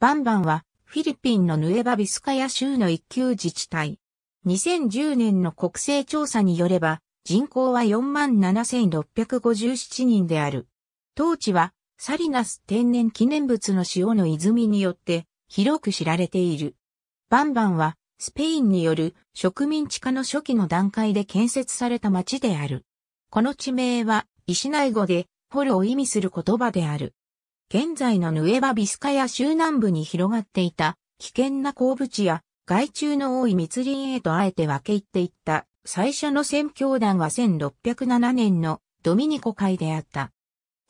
バンバンは、フィリピンのヌエバビスカヤ州の一級自治体。2010年の国勢調査によれば、人口は47,657人である。当地は、サリナス天然記念物の塩の泉によって、広く知られている。バンバンは、スペインによる植民地化の初期の段階で建設された町である。この地名は、イシナイ語で、ホルを意味する言葉である。現在のヌエバ・ビスカや州南部に広がっていた危険な鉱物や害虫の多い密林へとあえて分け入っていった最初の宣教団は1607年のドミニコ会であった。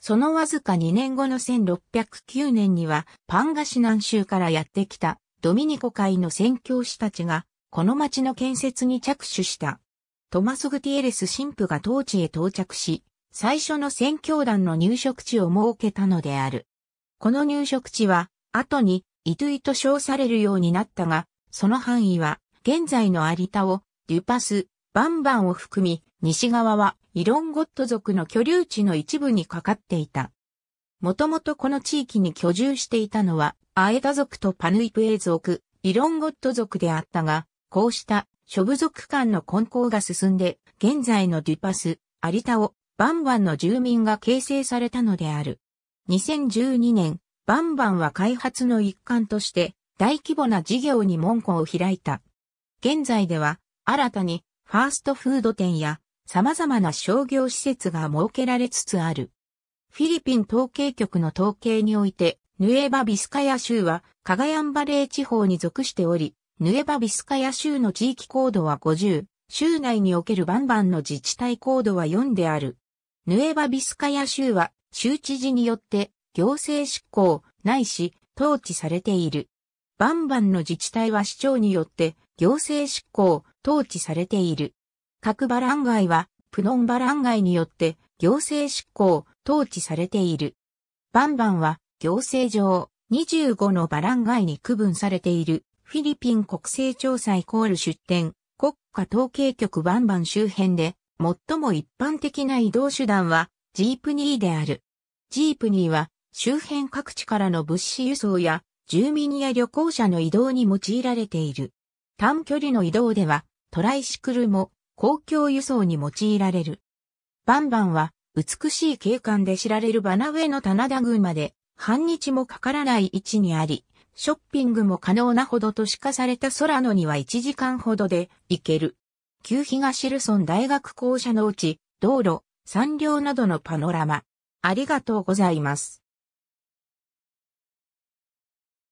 そのわずか2年後の1609年にはパンガシ南州からやってきたドミニコ会の宣教師たちがこの町の建設に着手した。トマス・グティエレス神父が当地へ到着し、最初の宣教団の入植地を設けたのである。この入植地は、後にイトゥイと称されるようになったが、その範囲は、現在の有田を、デュパス、バンバンを含み、西側はイロンゴット族の居留地の一部にかかっていた。もともとこの地域に居住していたのは、アエダ族とパヌイプエ族、イロンゴット族であったが、こうした諸部族間の混交が進んで、現在のデュパス、有田をバンバンの住民が形成されたのである。2012年、バンバンは開発の一環として大規模な事業に門戸を開いた。現在では新たにファーストフード店や様々な商業施設が設けられつつある。フィリピン統計局の統計において、ヌエバ・ビスカヤ州はカガヤンバレー地方に属しており、ヌエバ・ビスカヤ州の地域コードは50、州内におけるバンバンの自治体コードは4である。ヌエバ・ビスカヤ州は州知事によって行政執行ないし統治されている。バンバンの自治体は市長によって行政執行統治されている。各バランガイはプノンバランガイによって行政執行統治されている。バンバンは行政上25のバランガイに区分されているフィリピン国勢調査イコール出展国家統計局バンバン周辺で最も一般的な移動手段はジープニーである。ジープニーは周辺各地からの物資輸送や住民や旅行者の移動に用いられている。短距離の移動ではトライシクルも公共輸送に用いられる。バンバンは美しい景観で知られるバナウェの棚田群まで半日もかからない位置にあり、ショッピングも可能なほど都市化された空のには1時間ほどで行ける。旧東ルソン大学校舎のうち、道路、山稜などのパノラマ。ありがとうございます。